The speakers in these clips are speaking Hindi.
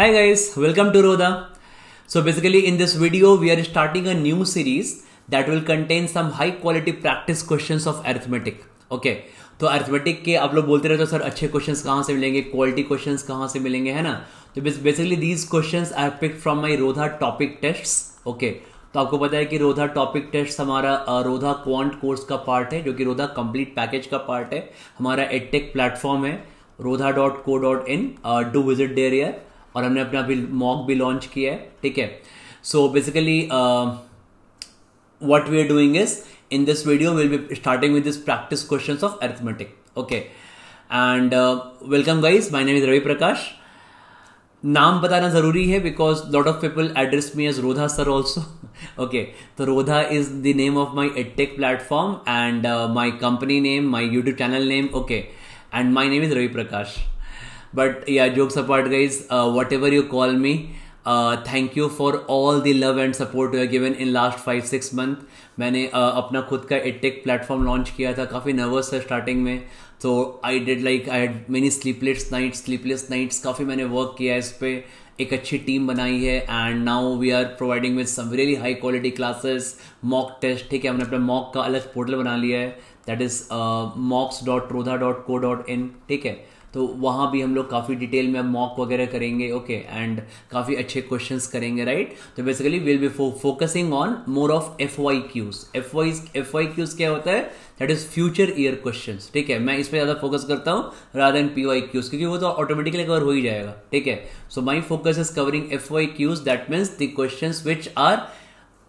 Hi guys, welcome to Roda. So basically in this video we are starting a new series that will contain some high quality practice questions of arithmetic. Okay, तो अर्थमेटिक के आप लोग बोलते रहते हो सर अच्छे क्वेश्चन कहाँ से मिलेंगे क्वालिटी क्वेश्चन कहाँ से मिलेंगे है ना तो basically these question I pick from my Rodha topic test okay तो आपको पता है कि रोधा टॉपिक टेस्ट हमारा रोधा क्वांट कोर्स का पार्ट है जो कि रोधा कंप्लीट पैकेज का पार्ट है हमारा एडटेक प्लेटफॉर्म है Rodha dot co dot in do visit there और हमने अपना भी मॉक भी लॉन्च किया है ठीक है so basically what we are doing is in this video will be starting with this practice question of arithmetic okay and welcome guys my name is Ravi Prakash नाम बताना ज़रूरी है because lot of people address me as Rodha sir also okay तो Rodha is the name of my edtech platform and my company name my YouTube channel name okay and my name is Ravi Prakash but yeah joke apart, guys whatever you call me thank you for all the love and support you are given in last five six month मैंने uh, अपना खुद का एटेक प्लेटफॉर्म लॉन्च किया था काफ़ी नर्वस था स्टार्टिंग में तो I did like I had many sleepless nights sleepless nights काफ़ी मैंने वर्क किया है इस पर एक अच्छी टीम बनाई है and now we are providing with some really high quality classes mock test ठीक है हमने अपने मॉक का अलग पोर्टल बना लिया है that is mocks dot Rodha dot co dot in ठीक है तो वहाँ भी हम लोग काफ़ी डिटेल में मॉक वगैरह करेंगे ओके एंड काफ़ी अच्छे क्वेश्चंस करेंगे राइट तो basically will be focusing on more of F Y Qs F Y F Y Qs क्या होता है that is future year question ठीक है मैं इस पर ज़्यादा फोकस करता हूँ rather and P Y Qs क्योंकि वो तो ऑटोमेटिकली कवर हो ही जाएगा ठीक है so my focus is covering F Y Qs that means the question which are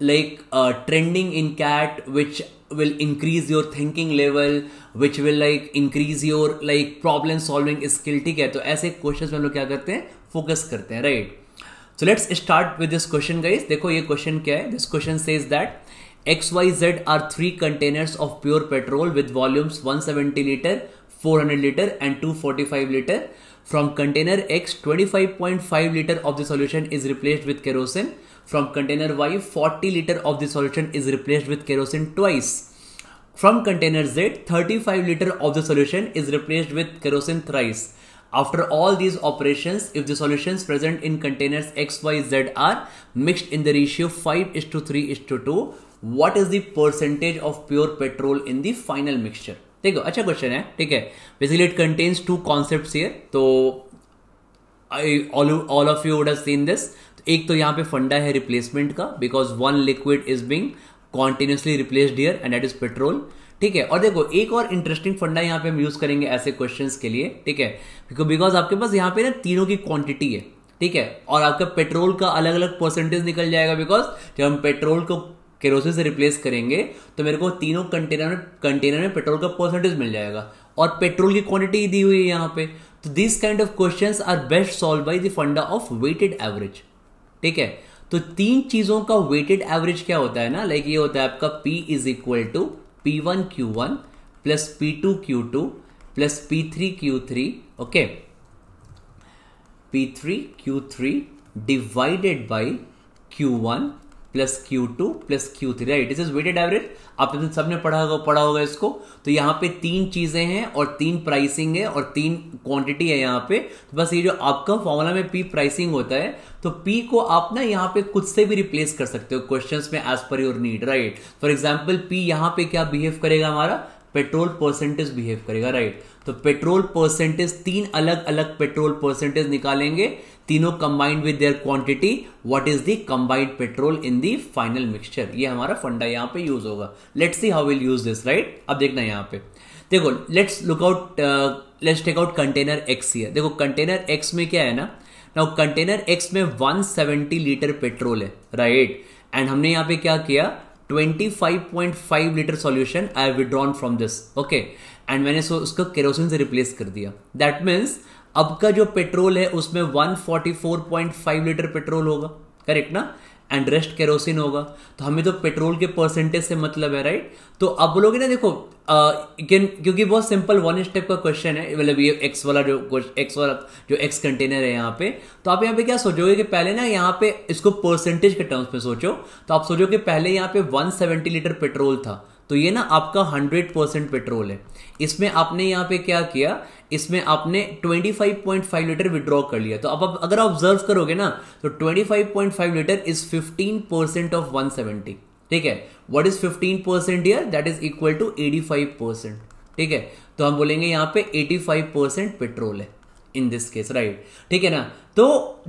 like uh, trending in cat which will increase your thinking level which will like increase your like problem solving skill ठीक है तो ऐसे क्वेश्चन में लोग क्या करते हैं फोकस करते हैं right so let's start with this question guys देखो ये क्वेश्चन क्या है दिस क्वेश्चन से is that X Y Z are three containers of pure petrol with volumes 170 litre 400 litre and 245 litre From container X, 25.5 liter of the solution is replaced with kerosene. From container Y, 40 liter of the solution is replaced with kerosene twice. From container Z, 35 liter of the solution is replaced with kerosene thrice. After all these operations, if the solutions present in containers XYZ are mixed in the ratio 5 is to 3 is to 2, what is the percentage of pure petrol in the final mixture? देखो अच्छा क्वेश्चन है ठीक है basically it contains two concept तो I all of you would have seen this एक तो यहाँ पे फंडा है रिप्लेसमेंट का because one liquid is being continuously replaced here and that is petrol ठीक है और देखो एक और इंटरेस्टिंग फंडा यहाँ पे हम यूज करेंगे ऐसे क्वेश्चन के लिए ठीक है बिकॉज आपके पास यहाँ पे ना तीनों की क्वांटिटी है ठीक है और आपका पेट्रोल का अलग अलग परसेंटेज निकल जाएगा बिकॉज जब हम पेट्रोल को केरोसिन से रिप्लेस करेंगे तो मेरे को तीनों कंटेनर में कंटेनर में पेट्रोल का परसेंटेज मिल जाएगा और पेट्रोल की क्वांटिटी दी हुई है यहाँ पे तो this kind of questions are best solve by the फंडा ऑफ वेटेड एवरेज ठीक है तो तीन चीज़ों का वेटेड एवरेज क्या होता है ना लाइक ये होता है आपका P is equal to P one Q one plus P two Q two plus P three Q three okay P three Q three divided by Q one plus Q two plus Q three right is weighted average आप तो सबने पढ़ा होगा पढ़ा होगा इसको तो यहाँ पे तीन चीजें हैं और तीन प्राइसिंग है और तीन क्वांटिटी है यहाँ पे तो बस ये जो आपका फॉर्मूला में पी प्राइसिंग होता है तो पी को आप ना यहाँ पे खुद से भी रिप्लेस कर सकते हो क्वेश्चंस में as per your need right for example P यहाँ पे क्या बिहेव करेगा हमारा पेट्रोल परसेंटेज बिहेव करेगा राइट right? तो पेट्रोल परसेंटेज तीन अलग अलग पेट्रोल परसेंटेज निकालेंगे तीनों combined with their quantity what is the combined petrol in the final mixture ये हमारा फंडा यहाँ पे यूज होगा let's see how will use this right अब देखना यहाँ पे देखो let's look out let's take out container X ये देखो कंटेनर एक्स में क्या है ना नाउ कंटेनर एक्स में 170 लीटर पेट्रोल है राइट right? एंड हमने यहाँ पे क्या किया 25.5 litre solution I have withdrawn from this okay and मैंने उसको केरोसिन से रिप्लेस कर दिया दैट मीन्स अब का जो पेट्रोल है उसमें 144.5 लीटर पेट्रोल होगा करेक्ट ना एंड रेस्ट केरोसिन होगा तो हमें तो पेट्रोल के परसेंटेज से मतलब है राइट तो अब बोलोगे ना देखो आ, क्योंकि बहुत सिंपल वन स्टेप का क्वेश्चन है मतलब ये एक्स वाला जो एक्स वाला जो एक्स कंटेनर है यहाँ पे तो आप यहाँ पे क्या सोचोगे कि पहले ना यहाँ पे इसको परसेंटेज के टर्म्स में सोचो तो आप कि पहले यहाँ पे 170 लीटर पेट्रोल था तो ये ना आपका 100 परसेंट पेट्रोल है इसमें आपने यहाँ पे क्या किया इसमें आपने 25.5 लीटर विड्रॉ कर लिया तो अब आप अगर आप ऑब्जर्व करोगे ना तो 25.5 लीटर इज 15 परसेंट ऑफ 170 ठीक है what is 15 percent here that is equal to 85 percent ठीक है तो हम बोलेंगे यहाँ पे 85 परसेंट पेट्रोल है इन दिस केस राइट ठीक है ना तो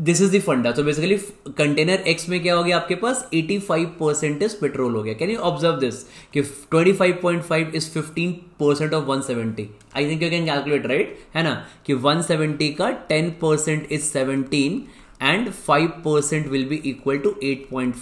दिस इज फंडा तो बेसिकली कंटेनर एक्स में क्या हो गया आपके पास 85 परसेंटेज पेट्रोल हो गया कैन यू ऑब्जर्व दिस कि 25.5 is 15 percent of 170 I think you can calculate right है ना कि 170 का 10 percent is 17 and 5 percent will be equal to 8.5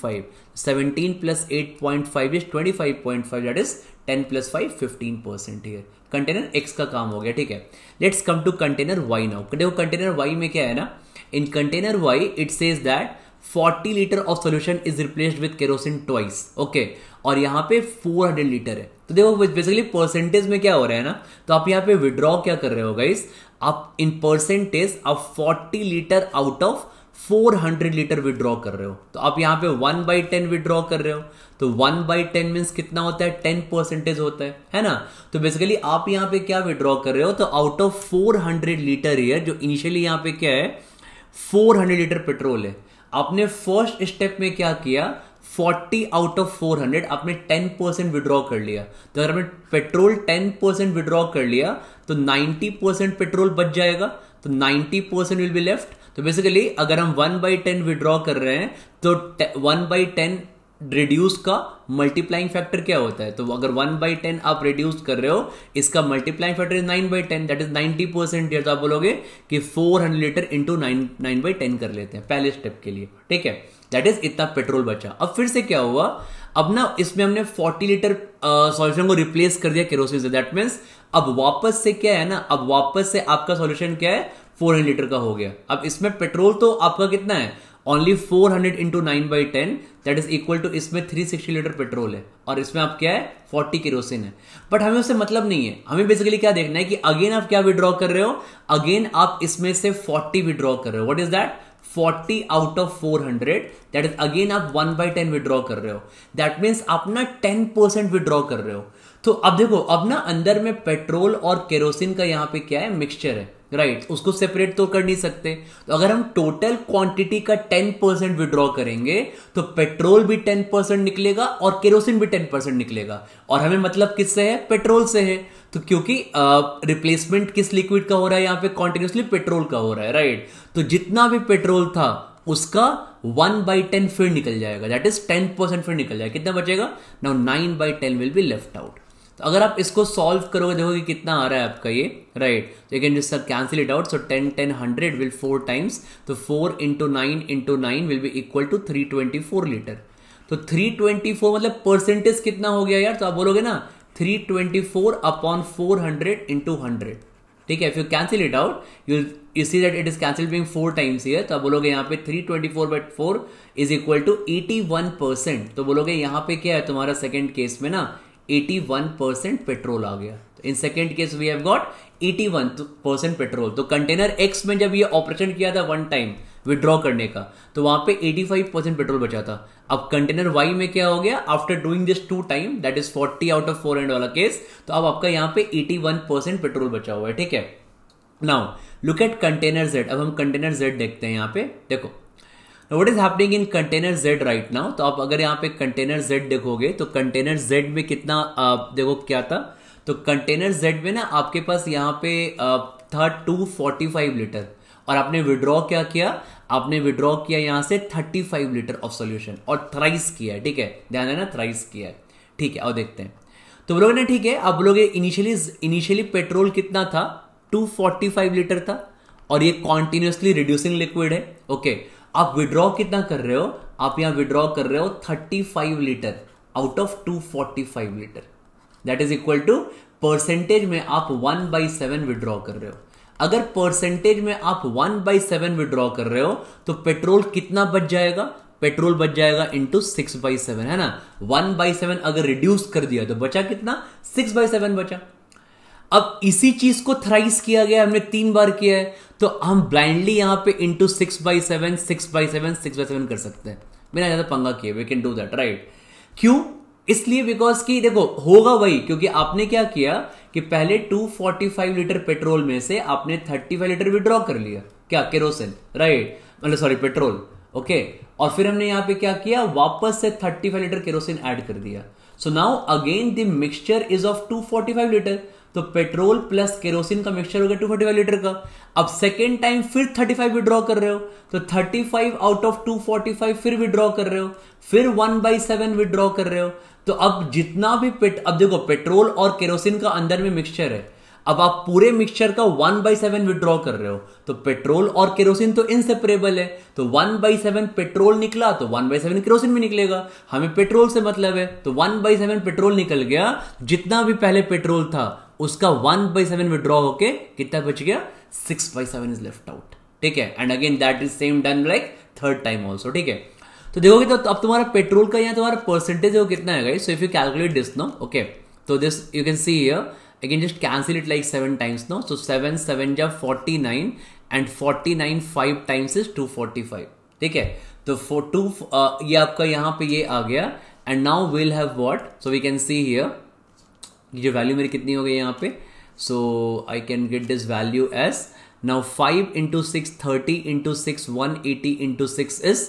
17 plus 8.5 is 25.5 that is 10 plus 5 15 percent here container X का काम हो गया ठीक है let's come to container Y now देखो कंटेनर वाई में क्या है ना in container Y it says that 40 litre of solution is replaced with kerosene twice okay और यहां पे 400 लीटर है तो देखो बेसिकली परसेंटेज में क्या हो रहा है ना तो आप यहां पे विड्रॉ क्या कर रहे हो गाइस आप इन परसेंटेज आप 40 litre out of four hundred litre withdraw कर रहे हो तो आप यहाँ पे वन बाई टेन विड्रॉ कर रहे हो तो वन बाई टेन मीन्स कितना होता है टेन परसेंटेज होता है है ना तो बेसिकली आप यहां पे क्या विड्रॉ कर रहे हो तो out of four hundred litre here जो इनिशियली यहां पे क्या है हंड्रेड लीटर पेट्रोल है आपने फर्स्ट स्टेप में क्या किया 40 आउट ऑफ 400 आपने 10 परसेंट विड्रॉ कर लिया तो अगर आपने पेट्रोल 10 परसेंट विड्रॉ कर लिया तो 90 परसेंट पेट्रोल बच जाएगा तो 90 परसेंट विल बी लेफ्ट तो बेसिकली अगर हम वन बाई टेन विड्रॉ कर रहे हैं तो वन बाई टेन रिड्यूस का मल्टीप्लाइंग फैक्टर क्या होता है तो अगर वन बाई टेन आप रिड्यूस कर रहे हो इसका multiplying factor is nine by ten that is ninety percent तो आप बोलोगे कि four hundred litre into nine nine by ten कर लेते हैं पहले स्टेप के लिए ठीक है दैट इज इतना पेट्रोल बचा अब फिर से क्या हुआ अब ना इसमें हमने फोर्टी लीटर सॉल्यूशन को रिप्लेस कर दिया केरोसिन से दैट मीन्स अब वापस से क्या है ना अब वापस से आपका सॉल्यूशन क्या है फोर हंड्रेड लीटर का हो गया अब इसमें पेट्रोल तो आपका कितना है only 400 hundred into nine by ten that is equal to इसमें 360 लीटर पेट्रोल है और इसमें आप क्या है 40 केरोसिन है बट हमें उससे मतलब नहीं है हमें बेसिकली क्या देखना है कि अगेन आप क्या विड्रॉ कर रहे हो अगेन आप इसमें से 40 विड्रॉ कर रहे हो what is that 40 out of 400 hundred that is again आप 1 बाई टेन विड्रॉ कर रहे हो दैट मीन्स आप ना 10 परसेंट विड्रॉ कर रहे हो तो अब देखो अब ना अंदर में पेट्रोल और केरोसिन का यहाँ पे क्या है मिक्सचर है राइट right, उसको सेपरेट तो कर नहीं सकते तो अगर हम टोटल क्वांटिटी का टेन परसेंट विड्रॉ करेंगे तो पेट्रोल भी टेन परसेंट निकलेगा और केरोसिन भी टेन परसेंट निकलेगा और हमें मतलब किससे है पेट्रोल से है तो क्योंकि रिप्लेसमेंट किस लिक्विड का हो रहा है यहां पे कॉन्टिन्यूसली पेट्रोल का हो रहा है राइट right? तो जितना भी पेट्रोल था उसका वन बाई टेन फिर निकल जाएगा दैट इज टेन परसेंट फिर निकल जाएगा कितना बचेगा now nine by ten will be left out तो अगर आप इसको सॉल्व करोगे देखोगे कितना आ रहा है आपका ये राइट तो you can just cancel it out so ten ten hundred will four times तो four into nine into nine will be equal to three twenty four litre तो थ्री ट्वेंटी फोर मतलब परसेंटेज कितना हो गया यार तो आप बोलोगे ना three twenty four upon four hundred into hundred ठीक है if you cancel it out you you see that it is cancel being four times year तो आप बोलोगे यहाँ पे three twenty four by four is equal to eighty one percent तो बोलोगे यहाँ पे क्या है तुम्हारा सेकेंड केस में ना 81% पेट्रोल आ गया in second case we have got 81% petrol तो कंटेनर एक्स तो में जब ये ऑपरेशन किया था वन टाइम विड्रॉ करने का तो वहां पे 85 परसेंट पेट्रोल बचा था अब कंटेनर वाई में क्या हो गया after doing this two time that is 40 out of four and वाला केस तो अब आपका यहाँ पे 81 परसेंट पेट्रोल बचा हुआ है ठीक है now look at container Z अब हम कंटेनर जेड देखते हैं यहाँ पे देखो Now, what is happening in container Z right now? तो आप अगर यहाँ पे container Z देखोगे तो container Z में कितना आप देखो क्या था तो कंटेनर Z में ना आपके पास यहाँ पे था 245 फोर्टी फाइव लीटर और आपने विड्रॉ क्या किया आपने विड्रॉ किया यहाँ से thirty five litre of solution और थ्राइस किया ठीक है ध्यान है ना थ्राइस किया ठीक है और देखते हैं तो बोलोगे ना ठीक है आप बोलोगे इनिशियली इनिशियली पेट्रोल कितना था 245 लीटर था और ये कॉन्टिन्यूसली रिड्यूसिंग लिक्विड है ओके okay. आप विड्रॉ कितना कर रहे हो आप यहां विड्रॉ कर रहे हो 35 litre out of 245 litre that is equal to percentage में आप वन बाई सेवन विड्रॉ कर रहे हो अगर परसेंटेज में आप वन बाई सेवन विड्रॉ कर रहे हो तो पेट्रोल कितना बच जाएगा पेट्रोल बच जाएगा इंटू सिक्स बाई सेवन है ना वन बाई सेवन अगर रिड्यूस कर दिया तो बचा कितना सिक्स बाई सेवन बचा अब इसी चीज को थ्राइस किया गया हमने तीन बार किया है तो हम ब्लाइंडली यहां पे into six by seven six by seven six by seven कर सकते हैं बिना ज्यादा पंगा किए we can do that right क्यों इसलिए बिकॉज की देखो होगा वही क्योंकि आपने क्या किया कि पहले 245 लीटर पेट्रोल में से आपने 35 लीटर विड्रॉ कर लिया क्या केरोसिन राइट मतलब सॉरी पेट्रोल ओके और फिर हमने यहां पे क्या किया वापस से 35 लीटर केरोसिन ऐड कर दिया so now again the mixture is of 245 litre तो पेट्रोल प्लस केरोसिन का मिक्सचर हो गया टू फोर्टी लीटर का अब सेकेंड टाइम फिर थर्टी फाइव विड्रॉ कर रहे हो तो thirty five out of two forty five फिर विड्रॉ कर रहे हो फिर वन बाई सेवन विड्रॉ कर रहे हो तो अब जितना भी पेट अब देखो पेट्रोल और केरोसिन का अंदर में मिक्सचर है अब आप पूरे मिक्सचर का वन बाई सेवन विड्रॉ कर रहे हो तो पेट्रोल और केरोसिन तो इनसेपरेबल है तो वन बाई सेवन पेट्रोल निकला तो वन बाई सेवन केरोसिन भी निकलेगा हमें पेट्रोल से मतलब है तो वन बाई सेवन पेट्रोल निकल गया जितना भी पहले पेट्रोल था उसका वन बाई सेवन विड्रॉ होके कितना बच गया six by seven is left out ठीक है and again that is same done like third time also ठीक है तो देखोगे तो अब तुम्हारा पेट्रोल का या तुम्हारा परसेंटेज वो कितना है guys so if you calculate this no okay तो this you can see here again just cancel it like seven times no so seven seven जब forty nine and forty nine five times is two forty five ठीक है तो टू uh, ये आपका यहाँ पे ये आ गया and now will have what so we can see here जो वैल्यू मेरी कितनी हो गई यहाँ पे so I can get this value as now five into six thirty into six one eighty into six is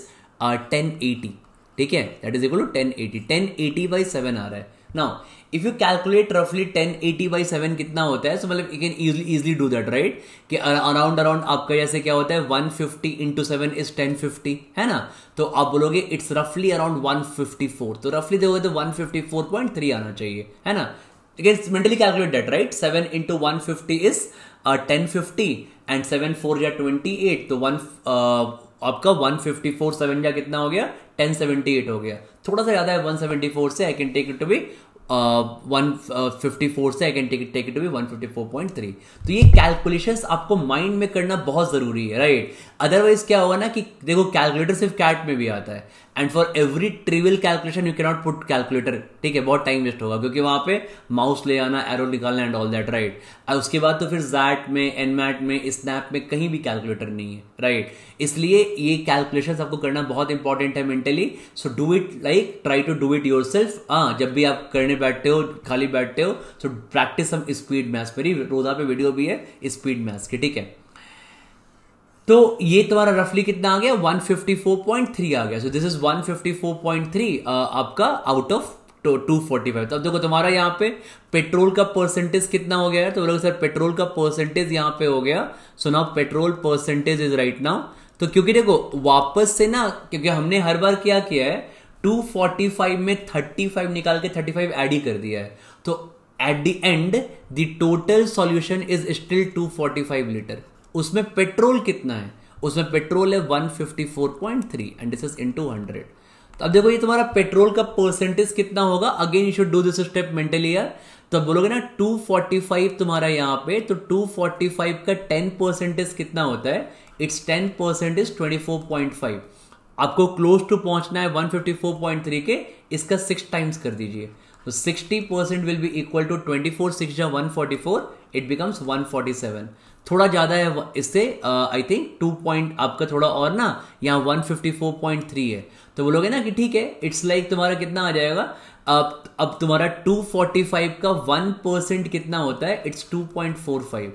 ten eighty ठीक है that is equal to ten eighty ten eighty by seven आ रहा है नाउ इफ यू कैलकुलेट रफली टेन एटी बाई सेवन कितना होता है सो मतलब you can easily easily do that right कि अराउंड अराउंड आपका जैसे क्या होता है one fifty into seven is ten fifty है ना तो आप बोलोगे इट्स रफली अराउंड वन फिफ्टी फोर तो रफली देखोगे तो one fifty four point three आना चाहिए है ना Again, it's mentally calculate that, right? 7 into 150 is uh, 1050 and 7 4 is 28 तो uh, आपका 154 7 या कितना हो गया 1078 हो गया थोड़ा सा ज्यादा है 174 से I can take it to be one fifty four से I can take take it to be one fifty four point three तो ये आपको माइंड में करना बहुत ज़रूरी है राइट अदरवाइज क्या होगा ना कि देखो कैलकुलेटर सिर्फ कैट में भी आता है and for every trivial calculation you cannot put calculator ठीक है बहुत टाइम वेस्ट होगा क्योंकि वहां पे माउस ले आना एरो निकालना एंड ऑल दैट राइट और उसके बाद तो फिर जैट में एनमैट में स्नैप में कहीं भी कैलकुलेटर नहीं है राइट right? इसलिए ये कैलकुलेशन आपको करना बहुत इंपॉर्टेंट है mentally so do it like try to do it yourself हाँ जब भी आप करने बैठते हो खाली बैठते हो so practice some speed maths मेरी रोजा पे वीडियो भी है स्पीड मैथ्स की ठीक है तो ये तुम्हारा रफली कितना आ गया 154.3 आ गया सो दिस इज 154.3 आपका आउट ऑफ तो 245 तो अब देखो तुम्हारा यहाँ पे पेट्रोल का परसेंटेज कितना हो गया है तो बोलोगे सर पेट्रोल का परसेंटेज यहाँ पे हो गया so now petrol percentage is right now तो क्योंकि देखो वापस से ना क्योंकि हमने हर बार क्या किया है 245 में 35 निकाल के 35 ऐड ही कर दिया है तो at the end the total solution is still 245 litre उसमें पेट्रोल कितना है उसमें पेट्रोल है 154.3 एंड दिस इज इनटू 100 तो अब देखो ये तुम्हारा पेट्रोल का परसेंटेज कितना होगा again you should do this step mentally यार तो बोलोगे ना 245 तुम्हारा यहां पे तो 245 का 10 परसेंटेज कितना होता है इट्स 10 परसेंटेज 24.5 आपको क्लोज टू पहुंचना है 154.3 के इसका सिक्स टाइम्स कर दीजिए तो 60 percent will be equal to 24 six या वन इट बिकम्स 147 थोड़ा ज़्यादा है इससे आई थिंक टू पॉइंट आपका थोड़ा और ना यहाँ 154.3 है तो बोलोगे ना कि ठीक है इट्स लाइक like तुम्हारा कितना आ जाएगा अब अब तुम्हारा 245 का 1 परसेंट कितना होता है इट्स 2.45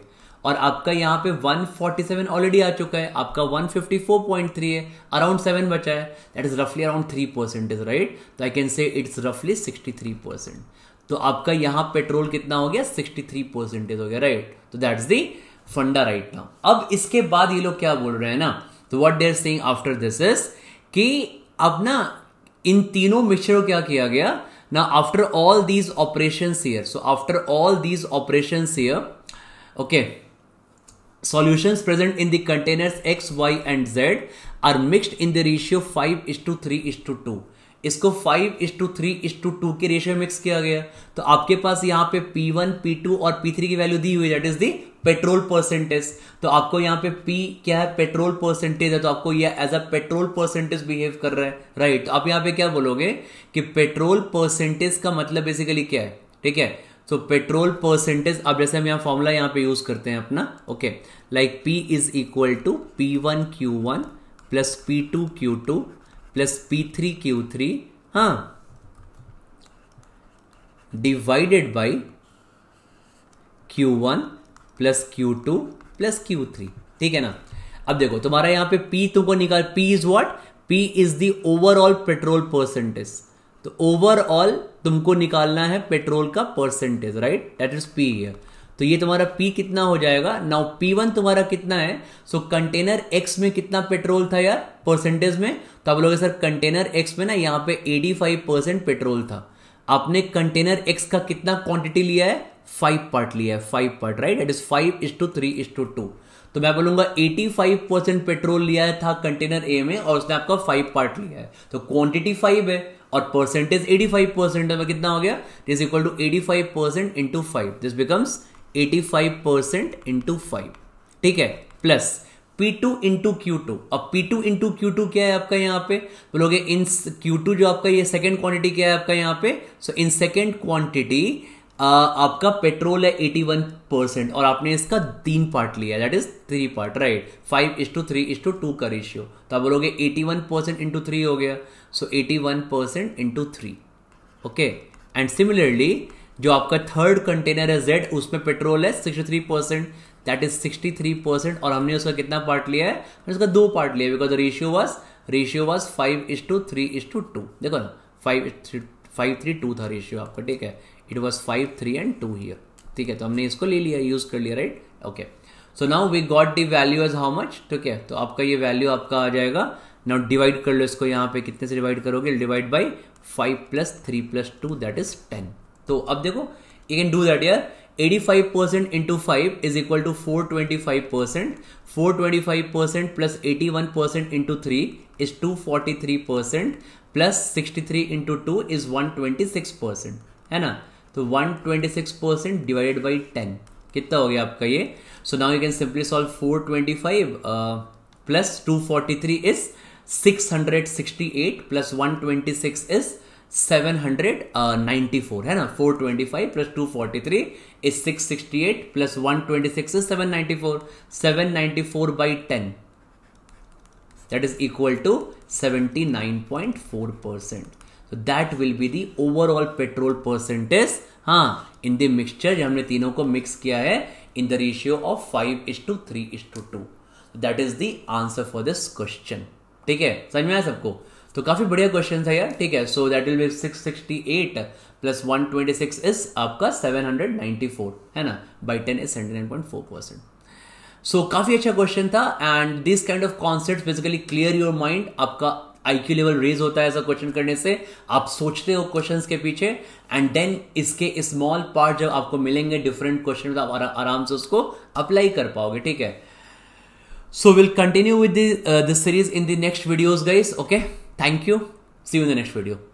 और आपका यहाँ पे 147 ऑलरेडी आ चुका है आपका 154.3 है अराउंड सेवन बचा है दैट इज रफली around three percent is right तो आई कैन से इट्स रफली सिक्सटी थ्री परसेंट तो आपका यहाँ पेट्रोल कितना हो गया सिक्सटी थ्री परसेंटेज हो गया राइट तो दैट्स दी फंडा राइट नाउ अब इसके बाद ये लोग क्या बोल रहे हैं ना तो what they're saying after this is कि अब ना इन तीनों मिक्सचर क्या किया गया ना after all these operation here so after all these operation here okay Solutions present in the containers X, Y and Z are mixed in the ratio 5 is to 3 is to 2. इसको 5 is to three is to two के रेशियो मिक्स किया गया तो आपके पास यहां पे P1, P2 और P3 की वैल्यू दी हुई that is the petrol percentage तो आपको यहां पे P क्या है पेट्रोल परसेंटेज है तो आपको ये as a petrol percentage behave कर रहा है राइट right. तो आप यहां पे क्या बोलोगे कि पेट्रोल परसेंटेज का मतलब बेसिकली क्या है ठीक है सो पेट्रोल परसेंटेज अब जैसे हम यहाँ फॉर्मूला यहाँ पे यूज करते हैं अपना okay like P is equal to P one Q one plus P two Q two plus P three Q three हाँ divided by Q one plus Q two plus Q three ठीक है ना अब देखो तुम्हारा यहाँ पे पी तुमको निकाल P is what P is the overall petrol percentage तो ओवरऑल तुमको निकालना है पेट्रोल का percentage right that is P here तो ये तुम्हारा पी कितना हो जाएगा नाउ पी वन तुम्हारा कितना है सो कंटेनर एक्स में कितना पेट्रोल था यार परसेंटेज में तो आप लोगे सर कंटेनर एक्स में ना यहाँ पे 85 परसेंट पेट्रोल था आपने कंटेनर एक्स का कितना क्वांटिटी लिया है फाइव पार्ट लिया है five part right it is five is to three is to two तो मैं बोलूंगा 85 परसेंट पेट्रोल लिया था कंटेनर ए में और उसने आपका फाइव पार्ट लिया है तो क्वांटिटी फाइव है और परसेंटेज 85 परसेंट है कितना हो गया this equal to 85 percent into five this becomes 85 percent into five ठीक है plus P2 two into Q two अब P2 इंटू क्यू टू क्या है आपका यहाँ पे बोलोगे इन Q2 जो आपका ये सेकेंड क्वांटिटी क्या है आपका यहाँ पे सो इन सेकेंड क्वांटिटी आपका पेट्रोल है एटी वन परसेंट और आपने इसका तीन पार्ट लिया that is three part right five is to three is to two का रेशियो तो आप बोलोगे eighty one percent into three हो गया so eighty one percent into three okay and similarly जो आपका थर्ड कंटेनर है जेड उसमें पेट्रोल है sixty three percent that is sixty three percent और हमने उसका कितना पार्ट लिया है उसका दो पार्ट लिया because ratio was ratio was five is to three is to two देखो ना फाइव फाइव थ्री टू था रेशियो आपका ठीक है it was five three and two here ठीक है तो हमने इसको ले लिया यूज कर लिया right okay so now we got the value as how much ठीक है तो आपका ये वैल्यू आपका आ जाएगा नाउ डिवाइड कर लो इसको यहाँ पे कितने से डिवाइड करोगे divide by five plus three plus two that is ten तो अब देखो यू कैन डू दैट यार 85% one percent into three is two forty three percent plus sixty three into two is one twenty six percent है ना तो 126 परसेंट डिवाइडेड बाई टेन कितना हो गया आपका ये so now you can simply solve 425 plus 243 is 668 plus 126 is 794 है ना 425 plus 243 is 668 plus 126 is 794 794 by 10 that is equal to 79.4 percent so that will be the overall petrol percentage हाँ इन द मिक्सचर जो हमने तीनों को मिक्स किया है in the ratio of five is to three is to two that is the answer for this question ठीक है समझ में आया सबको तो काफी बढ़िया क्वेश्चन है यार ठीक है so that will be six sixty eight plus one twenty six is आपका सेवन हंड्रेड नाइनटी फोर है ना by ten is seventy nine point four percent so काफी अच्छा क्वेश्चन था and this kind of concept basically clear your mind आपका आईक्यू लेवल रेज होता है ऐसा क्वेश्चन करने से आप सोचते हो क्वेश्चंस के पीछे एंड देन इसके स्मॉल पार्ट जब आपको मिलेंगे डिफरेंट क्वेश्चन तो आप आराम से उसको अप्लाई कर पाओगे ठीक है so will continue with this series in the next videos guys okay thank you see you in the next video